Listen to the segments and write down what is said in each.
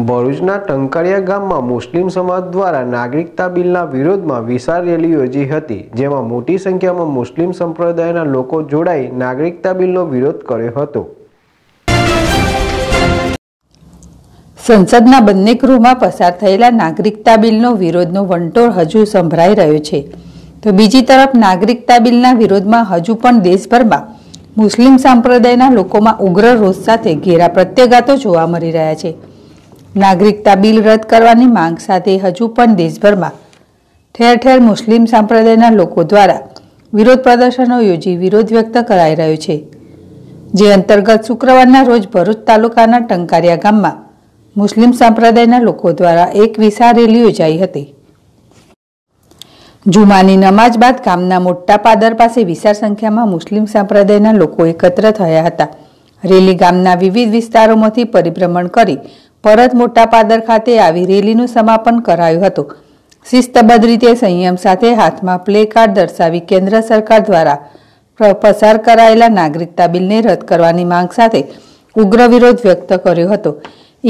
ભરૂચના ટંકારિયા ગામમાં મુસ્લિમ સમાજ દ્વારા નાગરિકતા બિલના વિરોધમાં વિશાળ રેલી યોજી હતી જેમાં મોટી સંખ્યામાં મુસ્લિમ સંપ્રદાયના લોકો જોડાઈ નાગરિકતા બિલનો વિરોધ કર્યો હતો સંસદના બંને ગૃહમાં પસાર થયેલા નાગરિકતા બિલનો વિરોધનો વંટોળ હજુ સંભળાઈ રહ્યો છે તો બીજી તરફ નાગરિકતા બિલના વિરોધમાં હજુ પણ દેશભરમાં મુસ્લિમ સંપ્રદાયના લોકોમાં ઉગ્ર રોષ સાથે ઘેરા પ્રત્યાઘાતો જોવા મળી રહ્યા છે નાગરિકતા બિલ રદ કરવાની માંગ સાથે હજુ પણ દેશભરમાં ઠેર ઠેર મુસ્લિમ સંપ્રદાયના લોકો દ્વારા વિરોધ પ્રદર્શનો યોજી વિરોધ વ્યક્ત કરાઈ રહ્યો છે જે અંતર્ગત શુક્રવારના રોજ ભરૂચ તાલુકાના ટંકારિયા ગામમાં મુસ્લિમ સંપ્રદાયના લોકો દ્વારા એક વિશાળ રેલી યોજાઈ હતી જુમાની નમાજ બાદ ગામના મોટા પાદર પાસે વિશાળ સંખ્યામાં મુસ્લિમ સંપ્રદાયના લોકો એકત્ર થયા હતા રેલી ગામના વિવિધ વિસ્તારોમાંથી પરિભ્રમણ કરી પરત મોટા પાદર ખાતે આવી રેલીનું સમાપન કરાયું હતું શિસ્તબદ્ધ રીતે સંયમ સાથે હાથમાં પ્લે કાર્ડ દર્શાવી કેન્દ્ર સરકાર દ્વારા પસાર કરાયેલા નાગરિકતા બિલને રદ કરવાની માંગ સાથે ઉગ્ર વિરોધ વ્યક્ત કર્યો હતો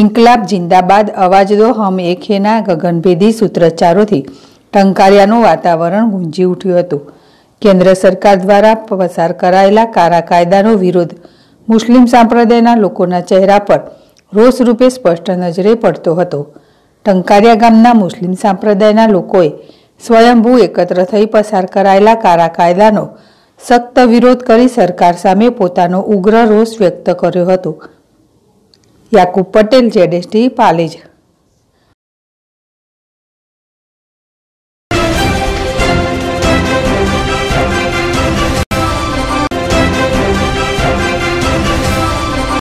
ઇન્કલાબ જિંદાબાદ અવાજ દો હમ એકેના ગગનભેદી સૂત્રોચ્ચારોથી ટંકારિયાનું વાતાવરણ ગુંજી ઉઠ્યું હતું કેન્દ્ર સરકાર દ્વારા પસાર કરાયેલા કારા કાયદાનો વિરોધ મુસ્લિમ સંપ્રદાયના લોકોના ચહેરા પર રોષ રૂપે સ્પષ્ટ નજરે પડતો હતો ટંકારિયા ગામના મુસ્લિમ સંપ્રદાયના લોકોએ સ્વયંભૂ એકત્ર થઈ પસાર કરાયેલા કારા કાયદાનો સખ્ત વિરોધ કરી સરકાર સામે પોતાનો ઉગ્ર રોષ વ્યક્ત કર્યો હતો યાકુબ પટેલ જેડેસટી પાલેજ